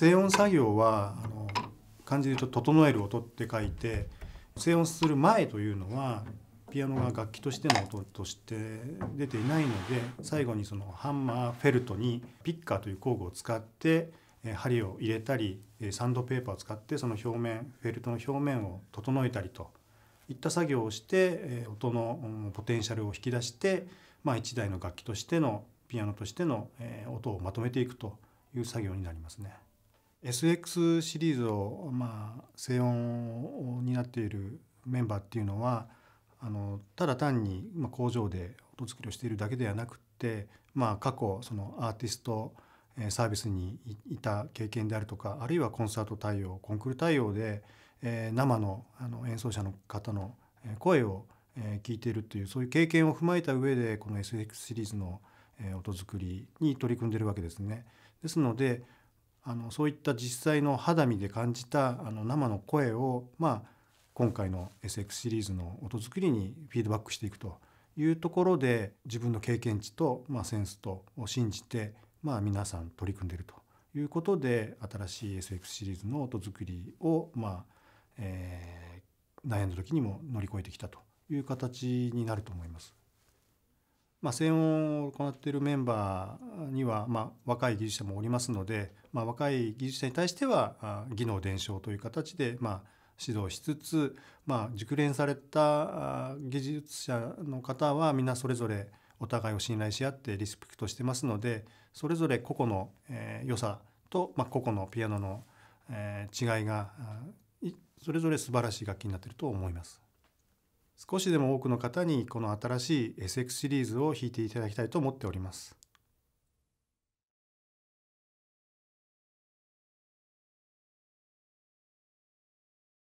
静音作業はあの漢字で言うと「整える音」って書いて静音する前というのはピアノが楽器としての音として出ていないので最後にそのハンマーフェルトにピッカーという工具を使って針を入れたりサンドペーパーを使ってその表面フェルトの表面を整えたりといった作業をして音のポテンシャルを引き出して、まあ、1台の楽器としてのピアノとしての音をまとめていくという作業になりますね。SX シリーズを、まあ、静音になっているメンバーっていうのはあのただ単に工場で音作りをしているだけではなくて、まあ、過去そのアーティストサービスにいた経験であるとかあるいはコンサート対応コンクール対応で、えー、生のあの演奏者の方の声を聞いているというそういう経験を踏まえた上でこの SX シリーズの音作りに取り組んでるわけですね。ですのであのそういった実際の肌身で感じたあの生の声を、まあ、今回の SX シリーズの音作りにフィードバックしていくというところで自分の経験値と、まあ、センスとを信じて、まあ、皆さん取り組んでいるということで新しい SX シリーズの音作りを、まあえー、悩んだ時にも乗り越えてきたという形になると思います。まあ、専門を行っているメンバーには、まあ、若い技術者もおりますので、まあ、若い技術者に対しては技能伝承という形で、まあ、指導しつつ、まあ、熟練された技術者の方は皆それぞれお互いを信頼し合ってリスペクトしてますのでそれぞれ個々の、えー、良さと、まあ、個々のピアノの、えー、違いがそれぞれ素晴らしい楽器になっていると思います。少しでも多くの方にこの新しい SX シリーズを弾いていただきたいと思っております。